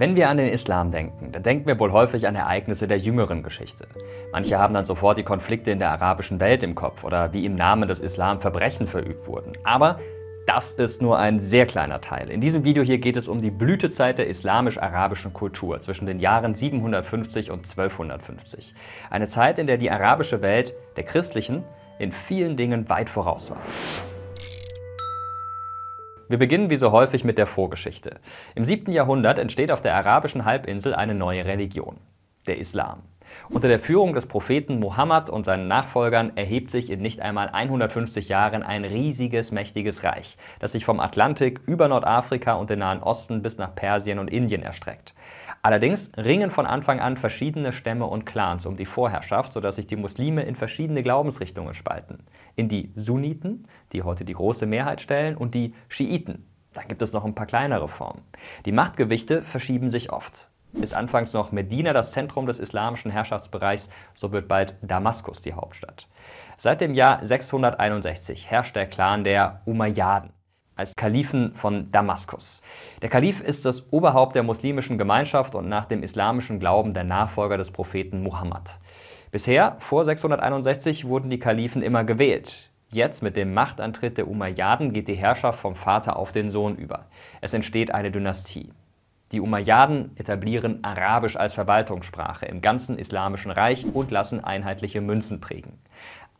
Wenn wir an den Islam denken, dann denken wir wohl häufig an Ereignisse der jüngeren Geschichte. Manche haben dann sofort die Konflikte in der arabischen Welt im Kopf oder wie im Namen des Islam Verbrechen verübt wurden. Aber das ist nur ein sehr kleiner Teil. In diesem Video hier geht es um die Blütezeit der islamisch-arabischen Kultur zwischen den Jahren 750 und 1250. Eine Zeit, in der die arabische Welt der christlichen in vielen Dingen weit voraus war. Wir beginnen wie so häufig mit der Vorgeschichte. Im 7. Jahrhundert entsteht auf der arabischen Halbinsel eine neue Religion, der Islam. Unter der Führung des Propheten Mohammed und seinen Nachfolgern erhebt sich in nicht einmal 150 Jahren ein riesiges, mächtiges Reich, das sich vom Atlantik über Nordafrika und den Nahen Osten bis nach Persien und Indien erstreckt. Allerdings ringen von Anfang an verschiedene Stämme und Clans um die Vorherrschaft, sodass sich die Muslime in verschiedene Glaubensrichtungen spalten. In die Sunniten, die heute die große Mehrheit stellen, und die Schiiten. Dann gibt es noch ein paar kleinere Formen. Die Machtgewichte verschieben sich oft ist anfangs noch Medina das Zentrum des islamischen Herrschaftsbereichs, so wird bald Damaskus die Hauptstadt. Seit dem Jahr 661 herrscht der Clan der Umayyaden als Kalifen von Damaskus. Der Kalif ist das Oberhaupt der muslimischen Gemeinschaft und nach dem islamischen Glauben der Nachfolger des Propheten Muhammad. Bisher, vor 661, wurden die Kalifen immer gewählt. Jetzt mit dem Machtantritt der Umayyaden geht die Herrschaft vom Vater auf den Sohn über. Es entsteht eine Dynastie. Die Umayyaden etablieren Arabisch als Verwaltungssprache im ganzen Islamischen Reich und lassen einheitliche Münzen prägen.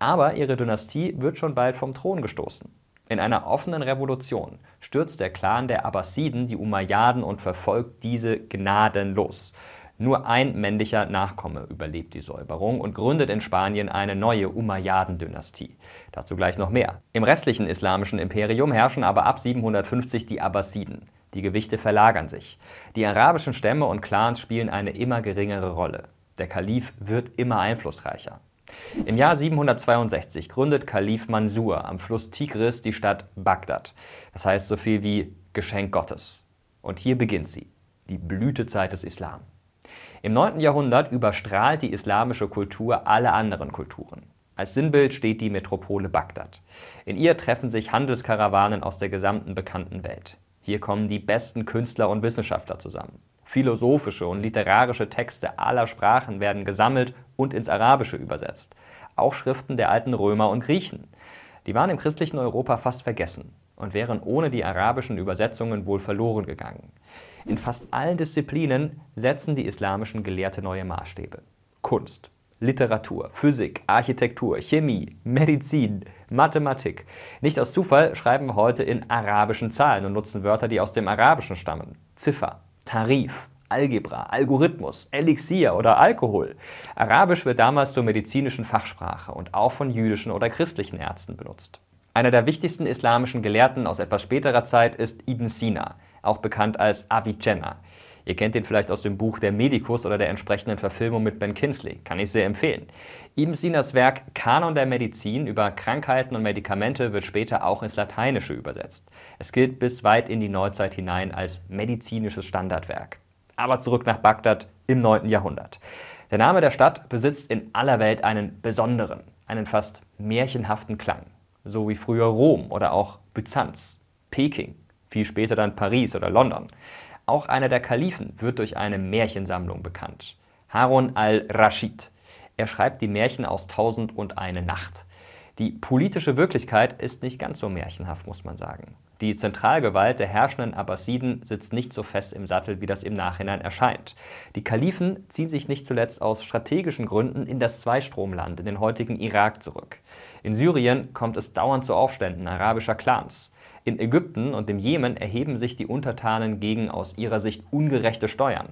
Aber ihre Dynastie wird schon bald vom Thron gestoßen. In einer offenen Revolution stürzt der Clan der Abbasiden die Umayyaden und verfolgt diese gnadenlos. Nur ein männlicher Nachkomme überlebt die Säuberung und gründet in Spanien eine neue Umayyaden-Dynastie. Dazu gleich noch mehr. Im restlichen islamischen Imperium herrschen aber ab 750 die Abbasiden. Die Gewichte verlagern sich. Die arabischen Stämme und Clans spielen eine immer geringere Rolle. Der Kalif wird immer einflussreicher. Im Jahr 762 gründet Kalif Mansur am Fluss Tigris die Stadt Bagdad. Das heißt so viel wie Geschenk Gottes. Und hier beginnt sie, die Blütezeit des Islam. Im 9. Jahrhundert überstrahlt die islamische Kultur alle anderen Kulturen. Als Sinnbild steht die Metropole Bagdad. In ihr treffen sich Handelskarawanen aus der gesamten bekannten Welt. Hier kommen die besten Künstler und Wissenschaftler zusammen. Philosophische und literarische Texte aller Sprachen werden gesammelt und ins Arabische übersetzt. Auch Schriften der alten Römer und Griechen. Die waren im christlichen Europa fast vergessen und wären ohne die arabischen Übersetzungen wohl verloren gegangen. In fast allen Disziplinen setzen die islamischen Gelehrte neue Maßstäbe. Kunst, Literatur, Physik, Architektur, Chemie, Medizin, Mathematik. Nicht aus Zufall schreiben wir heute in arabischen Zahlen und nutzen Wörter, die aus dem Arabischen stammen. Ziffer, Tarif, Algebra, Algorithmus, Elixier oder Alkohol. Arabisch wird damals zur medizinischen Fachsprache und auch von jüdischen oder christlichen Ärzten benutzt. Einer der wichtigsten islamischen Gelehrten aus etwas späterer Zeit ist Ibn Sina, auch bekannt als Avicenna. Ihr kennt den vielleicht aus dem Buch Der Medikus oder der entsprechenden Verfilmung mit Ben Kinsley. Kann ich sehr empfehlen. Ibn Sinas Werk Kanon der Medizin über Krankheiten und Medikamente wird später auch ins Lateinische übersetzt. Es gilt bis weit in die Neuzeit hinein als medizinisches Standardwerk. Aber zurück nach Bagdad im 9. Jahrhundert. Der Name der Stadt besitzt in aller Welt einen besonderen, einen fast märchenhaften Klang. So wie früher Rom oder auch Byzanz, Peking, viel später dann Paris oder London auch einer der Kalifen, wird durch eine Märchensammlung bekannt. Harun al-Rashid. Er schreibt die Märchen aus Tausend und eine Nacht. Die politische Wirklichkeit ist nicht ganz so märchenhaft, muss man sagen. Die Zentralgewalt der herrschenden Abbasiden sitzt nicht so fest im Sattel, wie das im Nachhinein erscheint. Die Kalifen ziehen sich nicht zuletzt aus strategischen Gründen in das Zweistromland, in den heutigen Irak zurück. In Syrien kommt es dauernd zu Aufständen arabischer Clans. In Ägypten und dem Jemen erheben sich die Untertanen gegen aus ihrer Sicht ungerechte Steuern.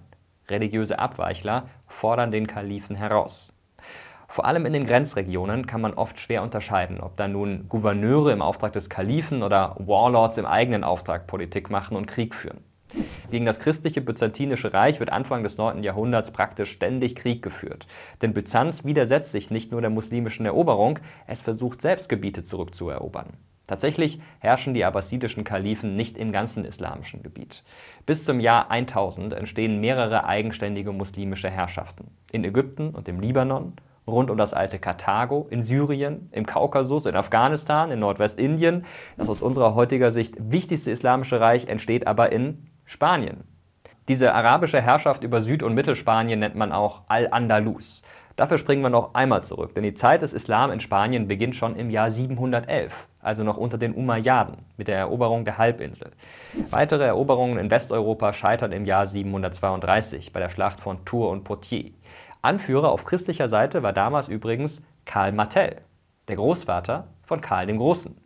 Religiöse Abweichler fordern den Kalifen heraus. Vor allem in den Grenzregionen kann man oft schwer unterscheiden, ob da nun Gouverneure im Auftrag des Kalifen oder Warlords im eigenen Auftrag Politik machen und Krieg führen. Gegen das christliche byzantinische Reich wird Anfang des 9. Jahrhunderts praktisch ständig Krieg geführt. Denn Byzanz widersetzt sich nicht nur der muslimischen Eroberung, es versucht selbst Gebiete zurückzuerobern. Tatsächlich herrschen die abbasidischen Kalifen nicht im ganzen islamischen Gebiet. Bis zum Jahr 1000 entstehen mehrere eigenständige muslimische Herrschaften. In Ägypten und im Libanon, rund um das alte Karthago, in Syrien, im Kaukasus, in Afghanistan, in Nordwestindien. Das aus unserer heutiger Sicht wichtigste islamische Reich entsteht aber in Spanien. Diese arabische Herrschaft über Süd- und Mittelspanien nennt man auch Al-Andalus. Dafür springen wir noch einmal zurück, denn die Zeit des Islam in Spanien beginnt schon im Jahr 711 also noch unter den Umayyaden, mit der Eroberung der Halbinsel. Weitere Eroberungen in Westeuropa scheitern im Jahr 732 bei der Schlacht von Tours und Poitiers. Anführer auf christlicher Seite war damals übrigens Karl Martel, der Großvater von Karl dem Großen.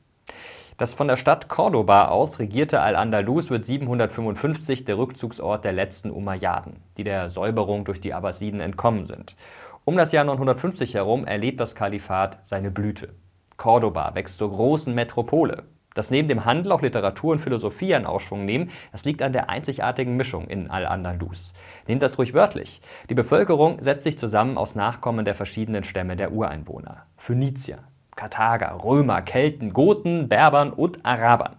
Das von der Stadt Cordoba aus regierte Al-Andalus wird 755 der Rückzugsort der letzten Umayyaden, die der Säuberung durch die Abbasiden entkommen sind. Um das Jahr 950 herum erlebt das Kalifat seine Blüte. Cordoba wächst zur großen Metropole. Dass neben dem Handel auch Literatur und Philosophie einen Aufschwung nehmen, das liegt an der einzigartigen Mischung in Al-Andalus. Nehmt das ruhig wörtlich. Die Bevölkerung setzt sich zusammen aus Nachkommen der verschiedenen Stämme der Ureinwohner. Phönizier, Karthager, Römer, Kelten, Goten, Berbern und Arabern.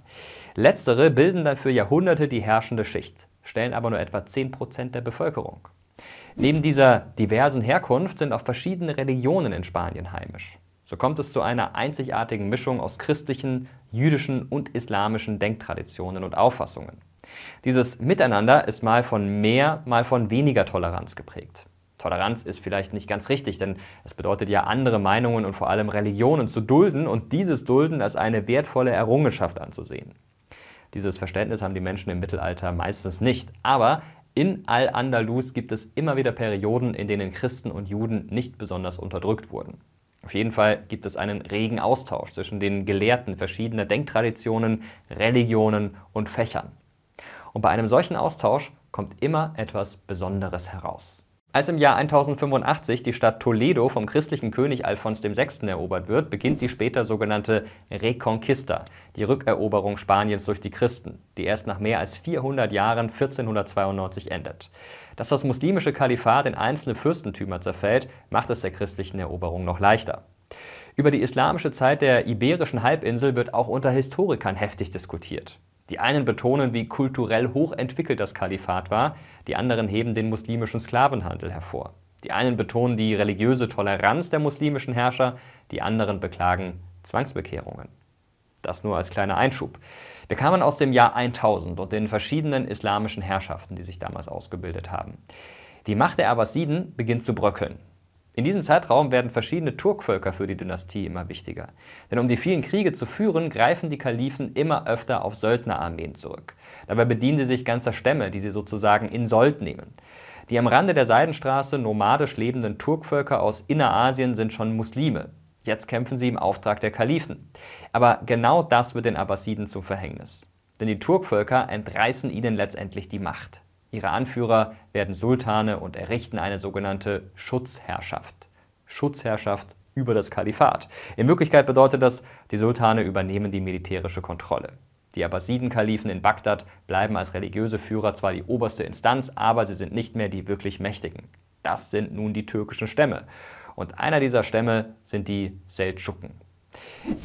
Letztere bilden dann für Jahrhunderte die herrschende Schicht, stellen aber nur etwa 10% der Bevölkerung. Neben dieser diversen Herkunft sind auch verschiedene Religionen in Spanien heimisch. So kommt es zu einer einzigartigen Mischung aus christlichen, jüdischen und islamischen Denktraditionen und Auffassungen. Dieses Miteinander ist mal von mehr, mal von weniger Toleranz geprägt. Toleranz ist vielleicht nicht ganz richtig, denn es bedeutet ja, andere Meinungen und vor allem Religionen zu dulden und dieses Dulden als eine wertvolle Errungenschaft anzusehen. Dieses Verständnis haben die Menschen im Mittelalter meistens nicht, aber in Al-Andalus gibt es immer wieder Perioden, in denen Christen und Juden nicht besonders unterdrückt wurden. Auf jeden Fall gibt es einen regen Austausch zwischen den Gelehrten verschiedener Denktraditionen, Religionen und Fächern. Und bei einem solchen Austausch kommt immer etwas Besonderes heraus. Als im Jahr 1085 die Stadt Toledo vom christlichen König Alfons VI. erobert wird, beginnt die später sogenannte Reconquista, die Rückeroberung Spaniens durch die Christen, die erst nach mehr als 400 Jahren 1492 endet. Dass das muslimische Kalifat in einzelne Fürstentümer zerfällt, macht es der christlichen Eroberung noch leichter. Über die islamische Zeit der iberischen Halbinsel wird auch unter Historikern heftig diskutiert. Die einen betonen, wie kulturell hochentwickelt das Kalifat war, die anderen heben den muslimischen Sklavenhandel hervor. Die einen betonen die religiöse Toleranz der muslimischen Herrscher, die anderen beklagen Zwangsbekehrungen. Das nur als kleiner Einschub. Wir kamen aus dem Jahr 1000 und den verschiedenen islamischen Herrschaften, die sich damals ausgebildet haben. Die Macht der Abbasiden beginnt zu bröckeln. In diesem Zeitraum werden verschiedene Turkvölker für die Dynastie immer wichtiger. Denn um die vielen Kriege zu führen, greifen die Kalifen immer öfter auf Söldnerarmeen zurück. Dabei bedienen sie sich ganzer Stämme, die sie sozusagen in Sold nehmen. Die am Rande der Seidenstraße nomadisch lebenden Turkvölker aus Innerasien sind schon Muslime. Jetzt kämpfen sie im Auftrag der Kalifen. Aber genau das wird den Abbasiden zum Verhängnis. Denn die Turkvölker entreißen ihnen letztendlich die Macht. Ihre Anführer werden Sultane und errichten eine sogenannte Schutzherrschaft. Schutzherrschaft über das Kalifat. In Wirklichkeit bedeutet das, die Sultane übernehmen die militärische Kontrolle. Die Abbasiden-Kalifen in Bagdad bleiben als religiöse Führer zwar die oberste Instanz, aber sie sind nicht mehr die wirklich Mächtigen. Das sind nun die türkischen Stämme. Und einer dieser Stämme sind die Seldschuken.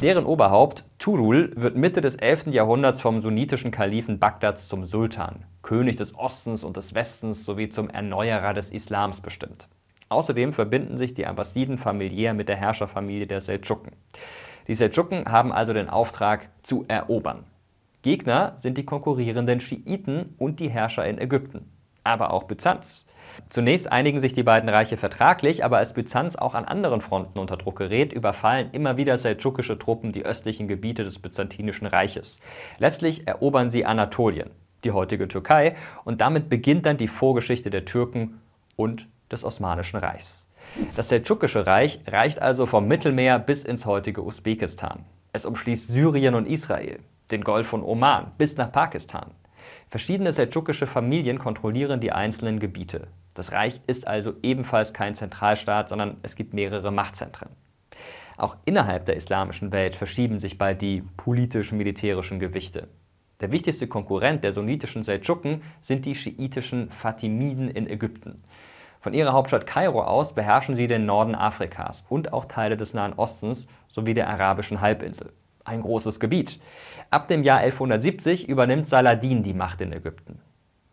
Deren Oberhaupt, Turul, wird Mitte des 11. Jahrhunderts vom sunnitischen Kalifen Bagdads zum Sultan, König des Ostens und des Westens sowie zum Erneuerer des Islams bestimmt. Außerdem verbinden sich die Abbasiden familiär mit der Herrscherfamilie der Seldschuken. Die Seldschuken haben also den Auftrag, zu erobern. Gegner sind die konkurrierenden Schiiten und die Herrscher in Ägypten aber auch Byzanz. Zunächst einigen sich die beiden Reiche vertraglich, aber als Byzanz auch an anderen Fronten unter Druck gerät, überfallen immer wieder seldschukische Truppen die östlichen Gebiete des Byzantinischen Reiches. Letztlich erobern sie Anatolien, die heutige Türkei, und damit beginnt dann die Vorgeschichte der Türken und des Osmanischen Reichs. Das seldschukische Reich reicht also vom Mittelmeer bis ins heutige Usbekistan. Es umschließt Syrien und Israel, den Golf von Oman bis nach Pakistan. Verschiedene seldschukische Familien kontrollieren die einzelnen Gebiete. Das Reich ist also ebenfalls kein Zentralstaat, sondern es gibt mehrere Machtzentren. Auch innerhalb der islamischen Welt verschieben sich bald die politisch-militärischen Gewichte. Der wichtigste Konkurrent der sunnitischen Seldschuken sind die schiitischen Fatimiden in Ägypten. Von ihrer Hauptstadt Kairo aus beherrschen sie den Norden Afrikas und auch Teile des Nahen Ostens sowie der arabischen Halbinsel ein großes Gebiet. Ab dem Jahr 1170 übernimmt Saladin die Macht in Ägypten.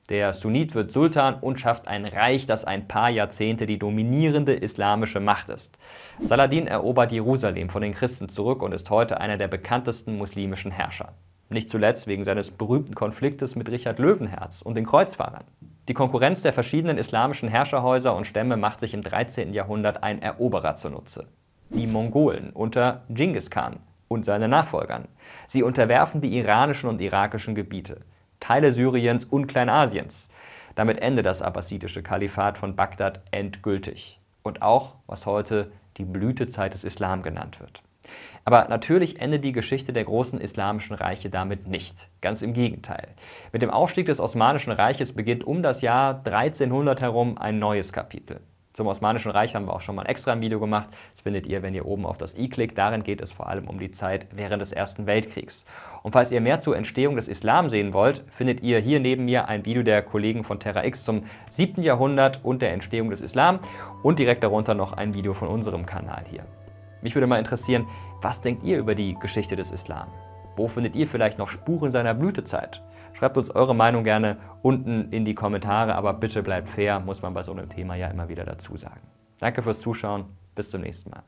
Der Sunnit wird Sultan und schafft ein Reich, das ein paar Jahrzehnte die dominierende islamische Macht ist. Saladin erobert Jerusalem von den Christen zurück und ist heute einer der bekanntesten muslimischen Herrscher. Nicht zuletzt wegen seines berühmten Konfliktes mit Richard Löwenherz und den Kreuzfahrern. Die Konkurrenz der verschiedenen islamischen Herrscherhäuser und Stämme macht sich im 13. Jahrhundert ein Eroberer zunutze. Die Mongolen unter Genghis Khan, und seine Nachfolgern. Sie unterwerfen die iranischen und irakischen Gebiete, Teile Syriens und Kleinasiens. Damit endet das abbasidische Kalifat von Bagdad endgültig und auch, was heute die Blütezeit des Islam genannt wird. Aber natürlich endet die Geschichte der großen islamischen Reiche damit nicht. Ganz im Gegenteil. Mit dem Aufstieg des Osmanischen Reiches beginnt um das Jahr 1300 herum ein neues Kapitel. Zum Osmanischen Reich haben wir auch schon mal extra ein Video gemacht. Das findet ihr, wenn ihr oben auf das i klickt. Darin geht es vor allem um die Zeit während des Ersten Weltkriegs. Und falls ihr mehr zur Entstehung des Islam sehen wollt, findet ihr hier neben mir ein Video der Kollegen von Terra X zum 7. Jahrhundert und der Entstehung des Islam und direkt darunter noch ein Video von unserem Kanal hier. Mich würde mal interessieren, was denkt ihr über die Geschichte des Islam? Wo findet ihr vielleicht noch Spuren seiner Blütezeit? Schreibt uns eure Meinung gerne unten in die Kommentare, aber bitte bleibt fair, muss man bei so einem Thema ja immer wieder dazu sagen. Danke fürs Zuschauen, bis zum nächsten Mal.